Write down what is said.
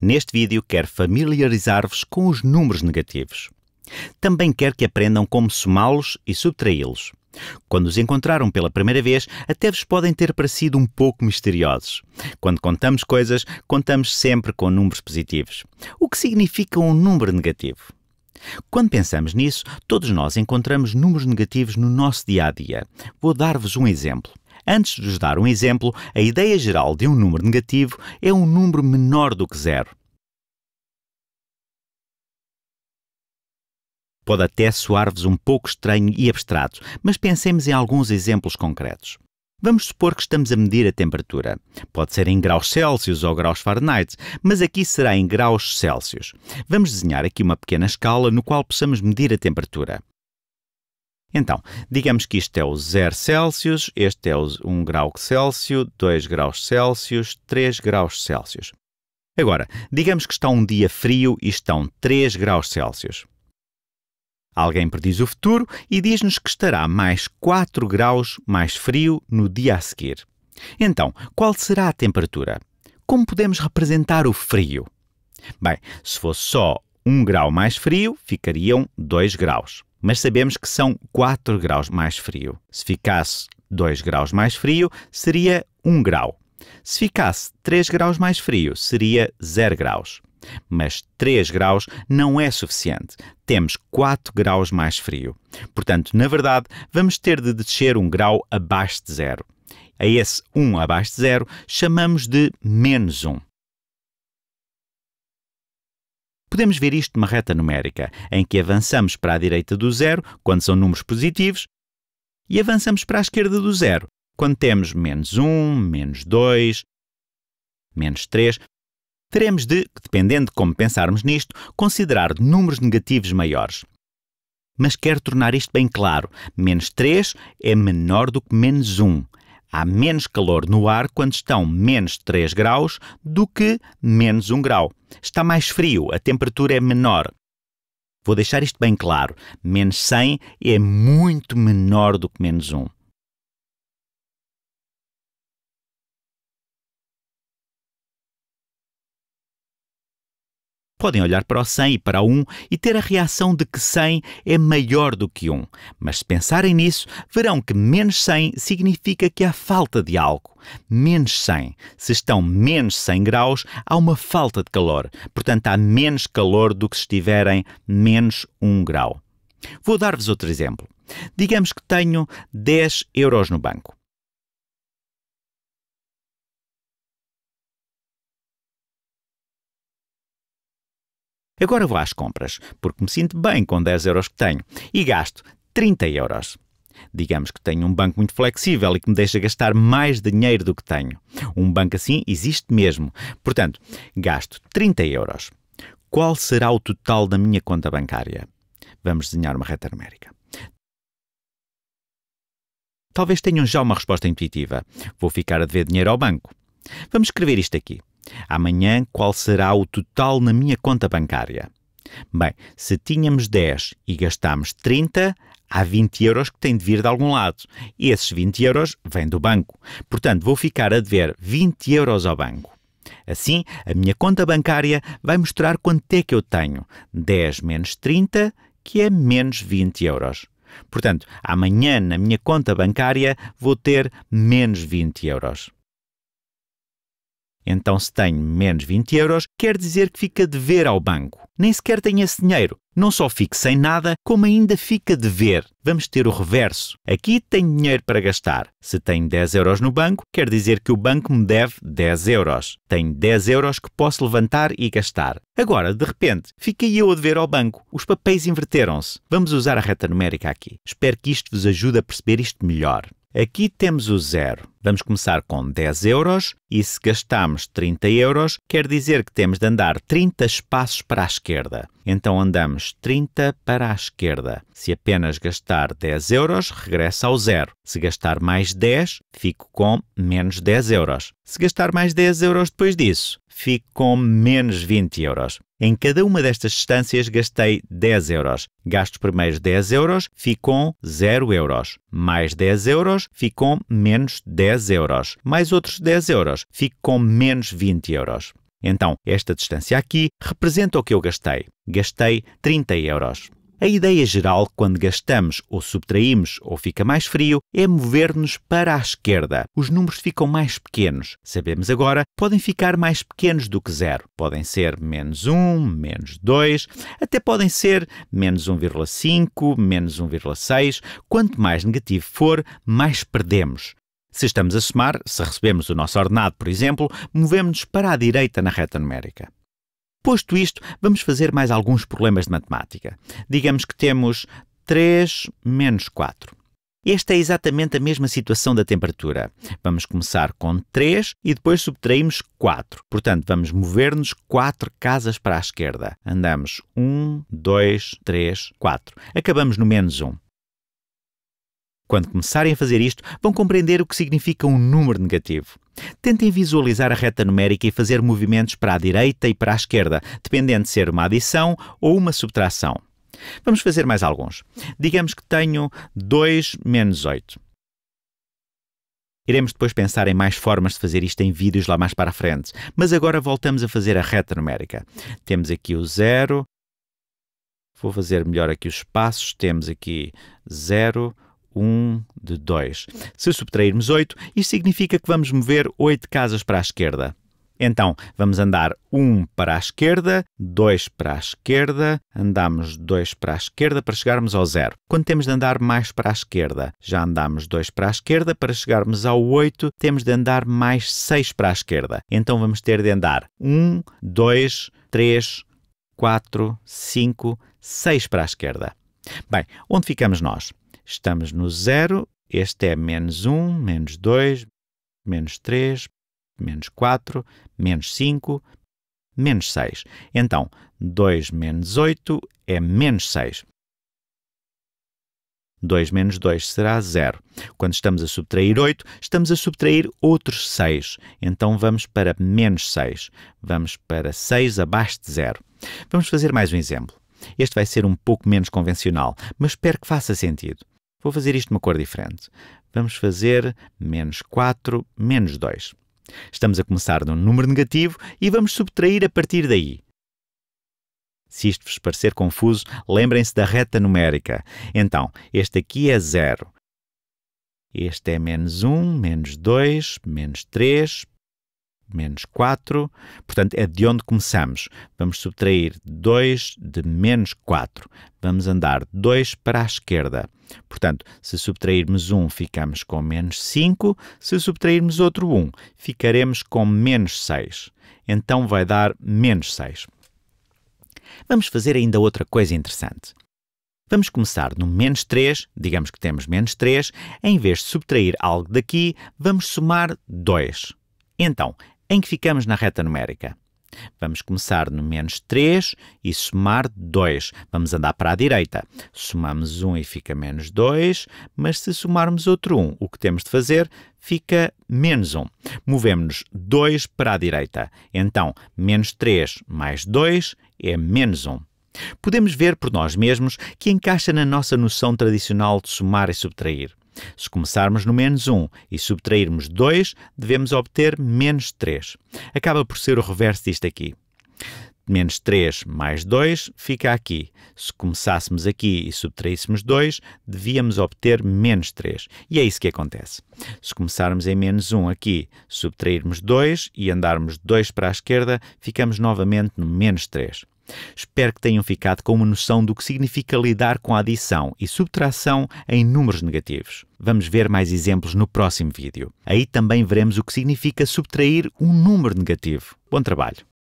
Neste vídeo quero familiarizar-vos com os números negativos. Também quero que aprendam como somá-los e subtraí-los. Quando os encontraram pela primeira vez, até vos podem ter parecido um pouco misteriosos. Quando contamos coisas, contamos sempre com números positivos. O que significa um número negativo? Quando pensamos nisso, todos nós encontramos números negativos no nosso dia a dia. Vou dar-vos um exemplo. Antes de vos dar um exemplo, a ideia geral de um número negativo é um número menor do que zero. Pode até soar-vos um pouco estranho e abstrato, mas pensemos em alguns exemplos concretos. Vamos supor que estamos a medir a temperatura. Pode ser em graus Celsius ou graus Fahrenheit, mas aqui será em graus Celsius. Vamos desenhar aqui uma pequena escala no qual possamos medir a temperatura. Então, digamos que isto é o 0 Celsius, este é o 1 grau Celsius, 2 graus Celsius, 3 graus Celsius. Agora, digamos que está um dia frio e estão 3 graus Celsius. Alguém prediz o futuro e diz-nos que estará mais 4 graus mais frio no dia a seguir. Então, qual será a temperatura? Como podemos representar o frio? Bem, se fosse só 1 grau mais frio, ficariam 2 graus mas sabemos que são 4 graus mais frio. Se ficasse 2 graus mais frio, seria 1 grau. Se ficasse 3 graus mais frio, seria 0 graus. Mas 3 graus não é suficiente. Temos 4 graus mais frio. Portanto, na verdade, vamos ter de descer 1 grau abaixo de zero. A esse 1 abaixo de zero chamamos de menos 1. Podemos ver isto numa reta numérica, em que avançamos para a direita do zero, quando são números positivos, e avançamos para a esquerda do zero, quando temos menos 1, menos 2, menos 3. Teremos de, dependendo de como pensarmos nisto, considerar números negativos maiores. Mas quero tornar isto bem claro: menos 3 é menor do que menos 1. Há menos calor no ar quando estão menos 3 graus do que menos 1 grau. Está mais frio, a temperatura é menor. Vou deixar isto bem claro: menos 100 é muito menor do que menos 1. Podem olhar para o 100 e para o 1 e ter a reação de que 100 é maior do que 1, mas se pensarem nisso, verão que menos 100 significa que há falta de algo. Menos 100. Se estão menos 100 graus, há uma falta de calor. Portanto, há menos calor do que se estiverem menos 1 grau. Vou dar-vos outro exemplo. Digamos que tenho 10 euros no banco. Agora vou às compras, porque me sinto bem com 10 euros que tenho e gasto 30 euros. Digamos que tenho um banco muito flexível e que me deixa gastar mais dinheiro do que tenho. Um banco assim existe mesmo. Portanto, gasto 30 euros. Qual será o total da minha conta bancária? Vamos desenhar uma reta numérica. Talvez tenham já uma resposta intuitiva. Vou ficar a dever dinheiro ao banco. Vamos escrever isto aqui. Amanhã, qual será o total na minha conta bancária? Bem, se tínhamos 10 e gastámos 30, há 20 euros que têm de vir de algum lado. E esses 20 euros vêm do banco. Portanto, vou ficar a dever 20 euros ao banco. Assim, a minha conta bancária vai mostrar quanto é que eu tenho. 10 menos 30, que é menos 20 euros. Portanto, amanhã na minha conta bancária vou ter menos 20 euros. Então, se tenho menos 20 euros, quer dizer que fica de dever ao banco. Nem sequer tenho esse dinheiro. Não só fico sem nada, como ainda fica de dever. Vamos ter o reverso. Aqui tenho dinheiro para gastar. Se tenho 10 euros no banco, quer dizer que o banco me deve 10 euros. Tenho 10 euros que posso levantar e gastar. Agora, de repente, fiquei eu a dever ao banco. Os papéis inverteram-se. Vamos usar a reta numérica aqui. Espero que isto vos ajude a perceber isto melhor. Aqui temos o zero. Vamos começar com 10 euros e se gastarmos 30 euros, quer dizer que temos de andar 30 espaços para a esquerda. Então andamos 30 para a esquerda. Se apenas gastar 10 euros, regressa ao zero. Se gastar mais 10, fico com menos 10 euros. Se gastar mais 10 euros depois disso, fico com menos 20 euros. Em cada uma destas distâncias gastei 10 euros. Gasto primeiros 10 euros, fico com 0 euros. Mais 10 euros, fico com menos 10 euros. Mais outros 10 euros, fico com menos 20 euros. Então, esta distância aqui representa o que eu gastei. Gastei 30 euros. A ideia geral, quando gastamos ou subtraímos ou fica mais frio, é mover-nos para a esquerda. Os números ficam mais pequenos. Sabemos agora, podem ficar mais pequenos do que zero. Podem ser menos 1, menos 2, até podem ser menos 1,5, menos 1,6. Quanto mais negativo for, mais perdemos. Se estamos a somar, se recebemos o nosso ordenado, por exemplo, movemos-nos para a direita na reta numérica. Posto isto, vamos fazer mais alguns problemas de matemática. Digamos que temos 3 menos 4. Esta é exatamente a mesma situação da temperatura. Vamos começar com 3 e depois subtraímos 4. Portanto, vamos mover-nos 4 casas para a esquerda. Andamos 1, 2, 3, 4. Acabamos no menos 1. Quando começarem a fazer isto, vão compreender o que significa um número negativo. Tentem visualizar a reta numérica e fazer movimentos para a direita e para a esquerda, dependendo de ser uma adição ou uma subtração. Vamos fazer mais alguns. Digamos que tenho 2 menos 8. Iremos depois pensar em mais formas de fazer isto em vídeos lá mais para a frente, mas agora voltamos a fazer a reta numérica. Temos aqui o 0, vou fazer melhor aqui os espaços, temos aqui 0, 1 de 2. Se subtrairmos 8, isso significa que vamos mover 8 casas para a esquerda. Então, vamos andar 1 para a esquerda, 2 para a esquerda, andamos 2 para a esquerda para chegarmos ao 0. Quando temos de andar mais para a esquerda, já andamos 2 para a esquerda, para chegarmos ao 8, temos de andar mais 6 para a esquerda. Então, vamos ter de andar 1, 2, 3, 4, 5, 6 para a esquerda. Bem, onde ficamos nós? Estamos no zero, este é menos 1, menos 2, menos 3, menos 4, menos 5, menos 6. Então, 2 menos 8 é menos 6. 2 menos 2 será 0. Quando estamos a subtrair 8, estamos a subtrair outros 6. Então vamos para menos 6. Vamos para 6 abaixo de 0. Vamos fazer mais um exemplo. Este vai ser um pouco menos convencional, mas espero que faça sentido. Vou fazer isto de uma cor diferente. Vamos fazer menos 4 menos 2. Estamos a começar num número negativo e vamos subtrair a partir daí. Se isto vos parecer confuso, lembrem-se da reta numérica. Então, este aqui é 0. Este é menos 1, menos 2, menos 3, menos 4, portanto é de onde começamos. Vamos subtrair 2 de menos 4. Vamos andar 2 para a esquerda. Portanto, se subtrairmos 1, ficamos com menos 5. Se subtrairmos outro 1, ficaremos com menos 6. Então vai dar menos 6. Vamos fazer ainda outra coisa interessante. Vamos começar no menos 3, digamos que temos menos 3, em vez de subtrair algo daqui, vamos somar 2. Então, em que ficamos na reta numérica. Vamos começar no menos 3 e somar 2. Vamos andar para a direita. Somamos 1 e fica menos 2, mas se somarmos outro 1, o que temos de fazer fica menos 1. Movemos-nos 2 para a direita. Então, menos 3 mais 2 é menos 1. Podemos ver por nós mesmos que encaixa na nossa noção tradicional de somar e subtrair. Se começarmos no menos 1 e subtrairmos 2, devemos obter menos 3. Acaba por ser o reverso disto aqui. Menos 3 mais 2 fica aqui. Se começássemos aqui e subtraíssemos 2, devíamos obter menos 3. E é isso que acontece. Se começarmos em menos 1 aqui, subtrairmos 2 e andarmos 2 para a esquerda, ficamos novamente no menos 3. Espero que tenham ficado com uma noção do que significa lidar com a adição e subtração em números negativos. Vamos ver mais exemplos no próximo vídeo. Aí também veremos o que significa subtrair um número negativo. Bom trabalho!